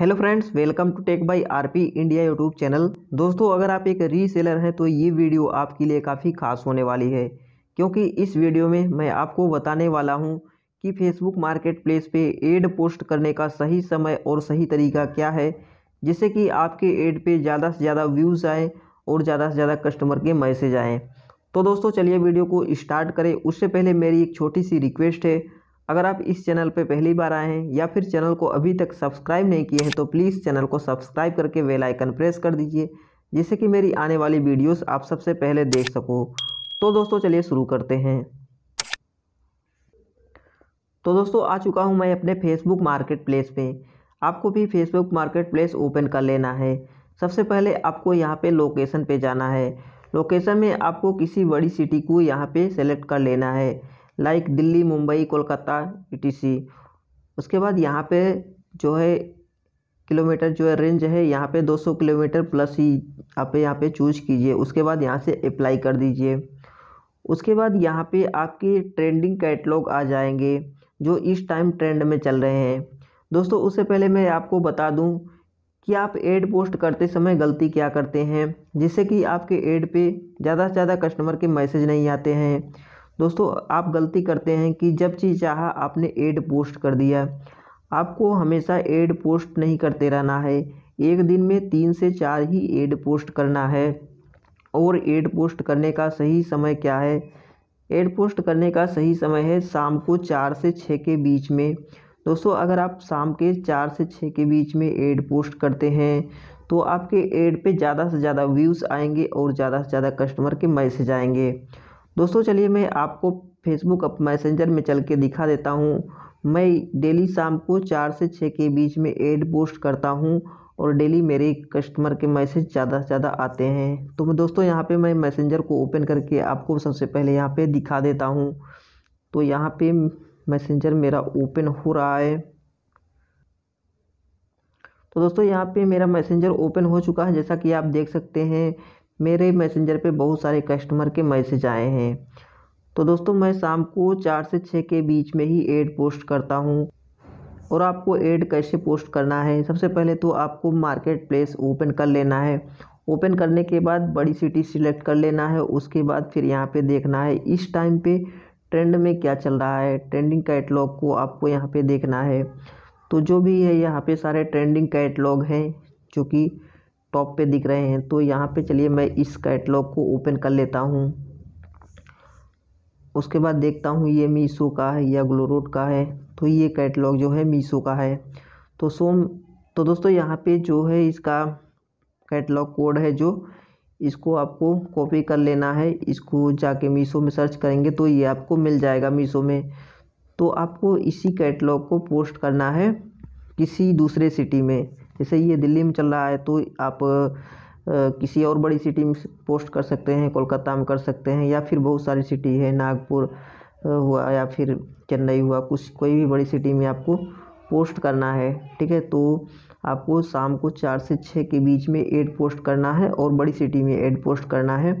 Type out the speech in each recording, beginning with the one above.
hello friends welcome to tech by RP India YouTube channel दोस्तों अगर आप एक रीसेलर हैं तो ये वीडियो आपके लिए काफ़ी खास होने वाली है क्योंकि इस वीडियो में मैं आपको बताने वाला हूं कि फेसबुक मार्केट प्लेस पर एड पोस्ट करने का सही समय और सही तरीका क्या है जिससे कि आपके एड पे ज़्यादा से ज़्यादा व्यूज़ आएँ और ज़्यादा से ज़्यादा कस्टमर के मैसेज आएँ तो दोस्तों चलिए वीडियो को स्टार्ट करें उससे पहले मेरी एक छोटी सी रिक्वेस्ट है अगर आप इस चैनल पर पहली बार आए हैं या फिर चैनल को अभी तक सब्सक्राइब नहीं किए हैं तो प्लीज़ चैनल को सब्सक्राइब करके वेलाइकन आइकन प्रेस कर दीजिए जिससे कि मेरी आने वाली वीडियोस आप सबसे पहले देख सको तो दोस्तों चलिए शुरू करते हैं तो दोस्तों आ चुका हूं मैं अपने फेसबुक मार्केट प्लेस पर आपको भी फेसबुक मार्केट प्लेस ओपन कर लेना है सबसे पहले आपको यहां पे लोकेशन पे जाना है लोकेशन में आपको किसी बड़ी सिटी को यहां पे सेलेक्ट कर लेना है लाइक दिल्ली मुंबई कोलकाता ई उसके बाद यहाँ पे जो है किलोमीटर जो है रेंज है यहाँ पे 200 किलोमीटर प्लस ही आप यहाँ पे चूज कीजिए उसके बाद यहाँ से अप्लाई कर दीजिए उसके बाद यहाँ पे आपके ट्रेंडिंग कैटलॉग आ जाएंगे जो इस टाइम ट्रेंड में चल रहे हैं दोस्तों उससे पहले मैं आपको बता दूँ कि आप एड पोस्ट करते समय गलती क्या करते हैं जिससे कि आपके एड पे ज़्यादा से ज़्यादा कस्टमर के मैसेज नहीं आते हैं दोस्तों आप गलती करते हैं कि जब चीज़ चाह आपने एड पोस्ट कर दिया आपको हमेशा एड पोस्ट नहीं करते रहना है एक दिन में तीन से चार ही एड पोस्ट करना है और एड पोस्ट करने का सही समय क्या है एड पोस्ट करने का सही समय है शाम को चार से छः के बीच में दोस्तों अगर आप शाम के चार से छः के बीच में एड पोस्ट करते हैं तो आपके एड पे ज़्यादा से ज़्यादा व्यूज़ आएंगे और ज़्यादा से ज़्यादा कस्टमर के मैसेज आएंगे दोस्तों चलिए मैं आपको फेसबुक अप मैसेंजर में चल के दिखा देता हूँ मैं डेली शाम को चार से छः के बीच में एड पोस्ट करता हूँ और डेली मेरे कस्टमर के मैसेज ज़्यादा से ज़्यादा आते हैं तो मैं दोस्तों यहाँ पे मैं मैसेंजर को ओपन करके आपको सबसे पहले यहाँ पे दिखा देता हूँ तो यहाँ पे मैसेंजर मेरा ओपन हो रहा है तो दोस्तों यहाँ पे मेरा मैसेंजर ओपन हो चुका है जैसा कि आप देख सकते हैं मेरे मैसेंजर पे बहुत सारे कस्टमर के मैसेज आए हैं तो दोस्तों मैं शाम को चार से छः के बीच में ही एड पोस्ट करता हूँ और आपको एड कैसे पोस्ट करना है सबसे पहले तो आपको मार्केट प्लेस ओपन कर लेना है ओपन करने के बाद बड़ी सिटी सिलेक्ट कर लेना है उसके बाद फिर यहाँ पे देखना है इस टाइम पे ट्रेंड में क्या चल रहा है ट्रेंडिंग कैटलॉग को आपको यहाँ पे देखना है तो जो भी है यहाँ पे सारे ट्रेंडिंग कैटलॉग हैं जो कि टॉप पे दिख रहे हैं तो यहाँ पे चलिए मैं इस कैटलॉग को ओपन कर लेता हूँ उसके बाद देखता हूँ ये मीशो का है या ग्लोरोड का है तो ये कैटलॉग जो है मीशो का है तो सो तो दोस्तों यहाँ पे जो है इसका कैटलॉग कोड है जो इसको आपको कॉपी कर लेना है इसको जाके मीशो में सर्च करेंगे तो ये आपको मिल जाएगा मीशो में तो आपको इसी कैटलॉग को पोस्ट करना है किसी दूसरे सिटी में जैसे ये दिल्ली में चल रहा है तो आप किसी और बड़ी सिटी में पोस्ट कर सकते हैं कोलकाता में कर सकते हैं या फिर बहुत सारी सिटी है नागपुर हुआ या फिर चेन्नई हुआ कुछ कोई भी बड़ी सिटी में आपको पोस्ट करना है ठीक है तो आपको शाम को चार से छः के बीच में एड पोस्ट करना है और बड़ी सिटी में एड पोस्ट करना है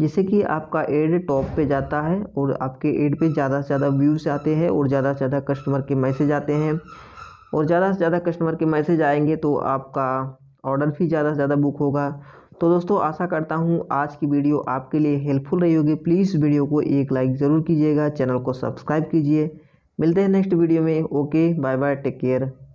जिससे कि आपका एड टॉप पे जाता है और आपके एड पे ज़्यादा से ज़्यादा व्यूज़ आते हैं और ज़्यादा से ज़्यादा कस्टमर के मैसेज आते हैं और ज़्यादा से ज़्यादा कस्टमर के मैसेज आएंगे तो आपका ऑर्डर भी ज़्यादा से ज़्यादा बुक होगा तो दोस्तों आशा करता हूँ आज की वीडियो आपके लिए हेल्पफुल रही होगी प्लीज़ वीडियो को एक लाइक ज़रूर कीजिएगा चैनल को सब्सक्राइब कीजिए मिलते हैं नेक्स्ट वीडियो में okay bye bye take care